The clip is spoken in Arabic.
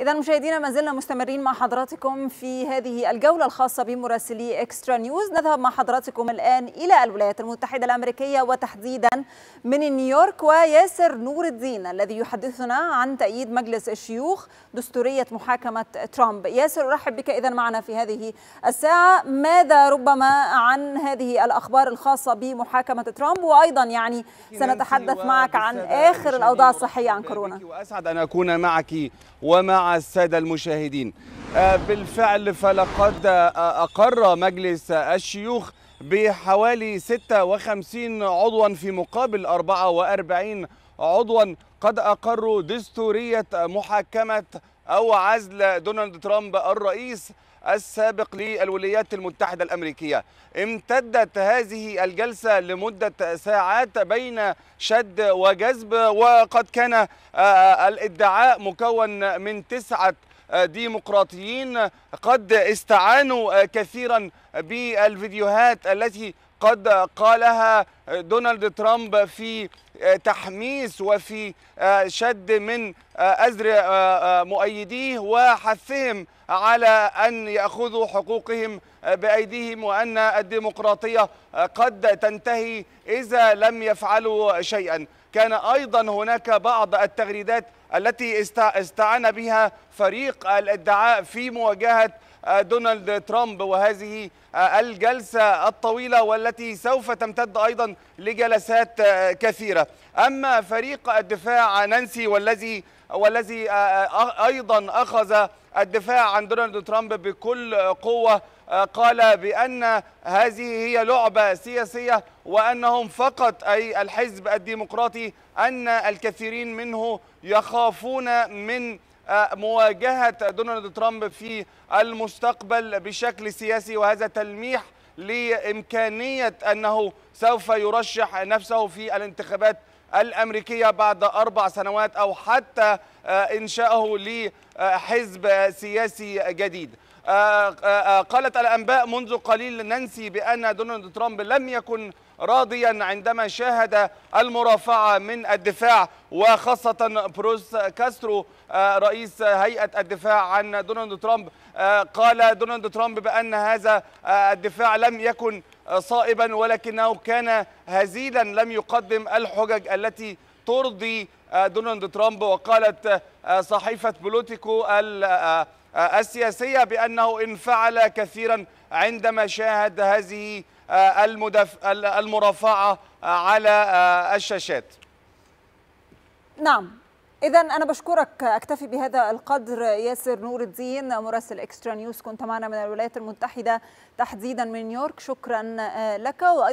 إذا مشاهدينا ما زلنا مستمرين مع حضراتكم في هذه الجولة الخاصة بمراسلي إكسترا نيوز نذهب مع حضراتكم الآن إلى الولايات المتحدة الأمريكية وتحديدا من نيويورك وياسر نور الدين الذي يحدثنا عن تأييد مجلس الشيوخ دستورية محاكمة ترامب ياسر أرحب بك إذا معنا في هذه الساعة ماذا ربما عن هذه الأخبار الخاصة بمحاكمة ترامب وأيضا يعني سنتحدث معك عن آخر الأوضاع الصحية عن كورونا وأسعد أن أكون معك ومع السادة المشاهدين آه، بالفعل فلقد آه، آه، أقر مجلس الشيوخ بحوالي 56 عضوا في مقابل 44 عضوا قد أقروا دستورية محاكمة أو عزل دونالد ترامب الرئيس السابق للولايات المتحدة الأمريكية امتدت هذه الجلسة لمدة ساعات بين شد وجذب وقد كان آه، الادعاء مكون من تسعة ديمقراطيين قد استعانوا آه، كثيرا بالفيديوهات التي قد قالها دونالد ترامب في تحميس وفي آه، شد من آه، أزر آه، مؤيديه وحثهم على أن يأخذوا حقوقهم بأيديهم وأن الديمقراطية قد تنتهي إذا لم يفعلوا شيئا كان أيضا هناك بعض التغريدات التي استعان بها فريق الادعاء في مواجهة آه، دونالد ترامب وهذه آه، الجلسة الطويلة والتي سوف تمتد أيضا لجلسات آه، كثيرة أما فريق الدفاع نانسي والذي والذي أيضا أخذ الدفاع عن دونالد ترامب بكل قوة قال بأن هذه هي لعبة سياسية وأنهم فقط أي الحزب الديمقراطي أن الكثيرين منه يخافون من مواجهه دونالد ترامب في المستقبل بشكل سياسي وهذا تلميح لامكانيه انه سوف يرشح نفسه في الانتخابات الامريكيه بعد اربع سنوات او حتى آه، إنشاءه لحزب سياسي جديد آه، آه، آه، قالت الأنباء منذ قليل نانسي بأن دونالد ترامب لم يكن راضيا عندما شاهد المرافعة من الدفاع وخاصة بروس كاسترو رئيس هيئة الدفاع عن دونالد ترامب قال دونالد ترامب بأن هذا الدفاع لم يكن صائبا ولكنه كان هزيلا لم يقدم الحجج التي ترضي آه، دونالد ترامب وقالت آه، صحيفة بلوتيكو آه، السياسية بأنه انفعل كثيرا عندما شاهد هذه المرافعة على الشاشات نعم إذا أنا بشكرك أكتفي بهذا القدر ياسر نور الدين مراسل إكسترا نيوز كنت معنا من الولايات المتحدة تحديدا من نيويورك شكرا لك وأيضا